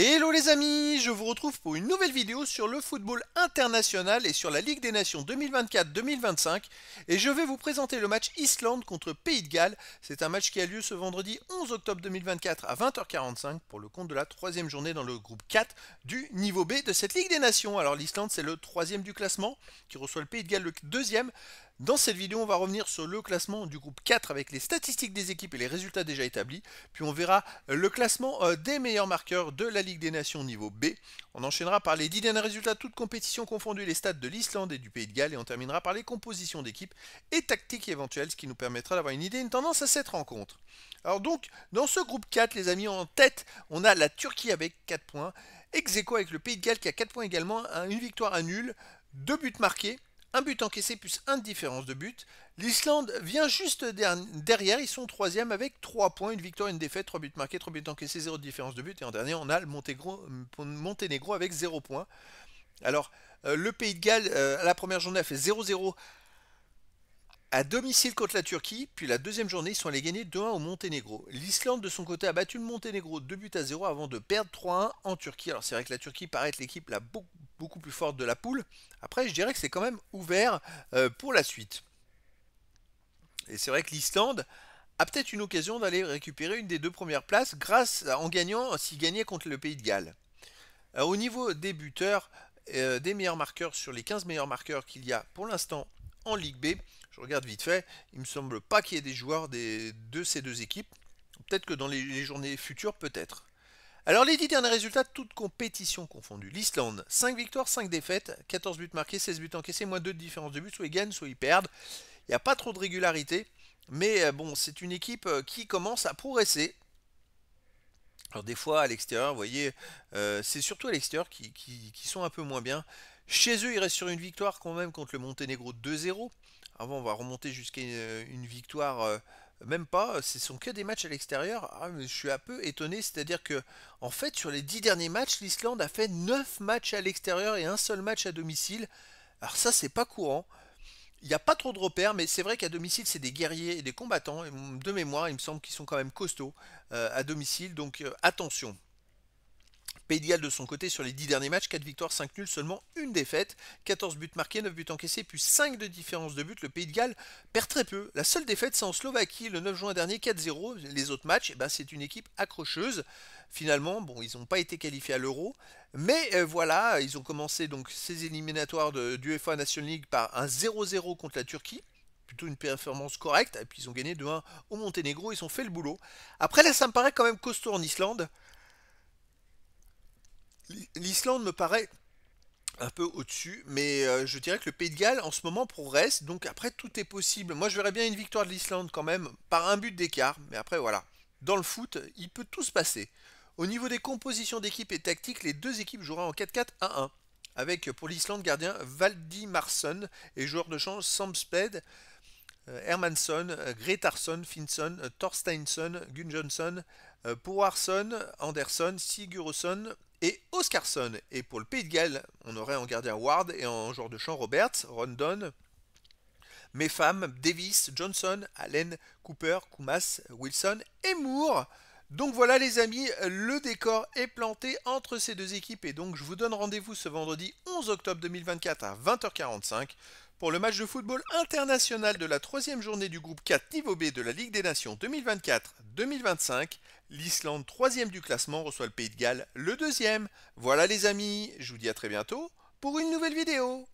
Hello les amis, je vous retrouve pour une nouvelle vidéo sur le football international et sur la Ligue des Nations 2024-2025 et je vais vous présenter le match Islande contre Pays de Galles. C'est un match qui a lieu ce vendredi 11 octobre 2024 à 20h45 pour le compte de la troisième journée dans le groupe 4 du niveau B de cette Ligue des Nations. Alors l'Islande c'est le troisième du classement qui reçoit le Pays de Galles le deuxième. Dans cette vidéo, on va revenir sur le classement du groupe 4 avec les statistiques des équipes et les résultats déjà établis. Puis on verra le classement euh, des meilleurs marqueurs de la Ligue des Nations niveau B. On enchaînera par les 10 derniers résultats, toutes compétitions confondues, les stades de l'Islande et du Pays de Galles. Et on terminera par les compositions d'équipes et tactiques éventuelles, ce qui nous permettra d'avoir une idée, une tendance à cette rencontre. Alors donc, dans ce groupe 4, les amis, en tête, on a la Turquie avec 4 points. Execo avec le Pays de Galles qui a 4 points également, une victoire à nul, 2 buts marqués. Un but encaissé plus un de différence de but. L'Islande vient juste derrière, ils sont troisième avec 3 points, une victoire, une défaite, 3 buts marqués, 3 buts encaissés, 0 de différence de but. Et en dernier, on a le Monténégro, Monténégro avec 0 points. Alors, euh, le Pays de Galles, euh, la première journée, a fait 0-0 à domicile contre la Turquie, puis la deuxième journée, ils sont allés gagner 2-1 au Monténégro. L'Islande, de son côté, a battu le Monténégro 2 buts à 0 avant de perdre 3-1 en Turquie. Alors c'est vrai que la Turquie, paraît être l'équipe la beaucoup beaucoup plus forte de la poule. Après, je dirais que c'est quand même ouvert euh, pour la suite. Et c'est vrai que l'Islande a peut-être une occasion d'aller récupérer une des deux premières places grâce en gagnant s'il gagnait contre le Pays de Galles. au niveau des buteurs, euh, des meilleurs marqueurs sur les 15 meilleurs marqueurs qu'il y a pour l'instant en Ligue B, je regarde vite fait, il me semble pas qu'il y ait des joueurs des, de ces deux équipes. Peut-être que dans les journées futures, peut-être. Alors les 10 derniers résultats, toutes compétitions confondues. L'Islande, 5 victoires, 5 défaites, 14 buts marqués, 16 buts encaissés, moins 2 de différence de buts, soit ils gagnent, soit ils perdent. Il n'y a pas trop de régularité, mais euh, bon, c'est une équipe euh, qui commence à progresser. Alors des fois à l'extérieur, vous voyez, euh, c'est surtout à l'extérieur qui, qui, sont un peu moins bien. Chez eux, ils restent sur une victoire quand même contre le Monténégro 2-0. Avant, on va remonter jusqu'à une victoire même pas, ce sont que des matchs à l'extérieur. Ah, je suis un peu étonné, c'est-à-dire que, en fait, sur les 10 derniers matchs, l'Islande a fait 9 matchs à l'extérieur et un seul match à domicile. Alors ça, c'est pas courant. Il n'y a pas trop de repères, mais c'est vrai qu'à domicile, c'est des guerriers et des combattants. de mémoire, il me semble qu'ils sont quand même costauds euh, à domicile, donc euh, attention. Pays de Galles, de son côté sur les 10 derniers matchs, 4 victoires, 5 nuls, seulement une défaite, 14 buts marqués, 9 buts encaissés, puis 5 de différence de but. Le Pays de Galles perd très peu. La seule défaite, c'est en Slovaquie le 9 juin dernier, 4-0. Les autres matchs, eh ben, c'est une équipe accrocheuse. Finalement, bon, ils n'ont pas été qualifiés à l'Euro, mais euh, voilà, ils ont commencé donc ces éliminatoires de, du FA National League par un 0-0 contre la Turquie plutôt une performance correcte. Et puis ils ont gagné 2-1 au Monténégro, ils ont fait le boulot. Après là, ça me paraît quand même costaud en Islande l'Islande me paraît un peu au-dessus, mais euh, je dirais que le Pays de Galles en ce moment progresse, donc après tout est possible. Moi je verrais bien une victoire de l'Islande quand même, par un but d'écart, mais après voilà. Dans le foot, il peut tout se passer. Au niveau des compositions d'équipe et tactiques, les deux équipes joueront en 4-4-1-1, avec pour l'Islande gardien Valdi Marsson, et joueur de champ Sam euh, Hermansson, euh, Gretarsson, Finson, euh, Thorsteinsson, Gunjonsson, Powarson, Anderson, sigursson et Oscarson. Et pour le Pays de Galles, on aurait en gardien Ward et en joueur de champ Roberts, Rondon, mes femmes, Davis, Johnson, Allen, Cooper, Kumas, Wilson et Moore. Donc voilà les amis, le décor est planté entre ces deux équipes et donc je vous donne rendez-vous ce vendredi 11 octobre 2024 à 20h45 pour le match de football international de la troisième journée du groupe 4 niveau B de la Ligue des Nations 2024-2025. L'Islande, troisième du classement, reçoit le Pays de Galles, le deuxième. Voilà les amis, je vous dis à très bientôt pour une nouvelle vidéo.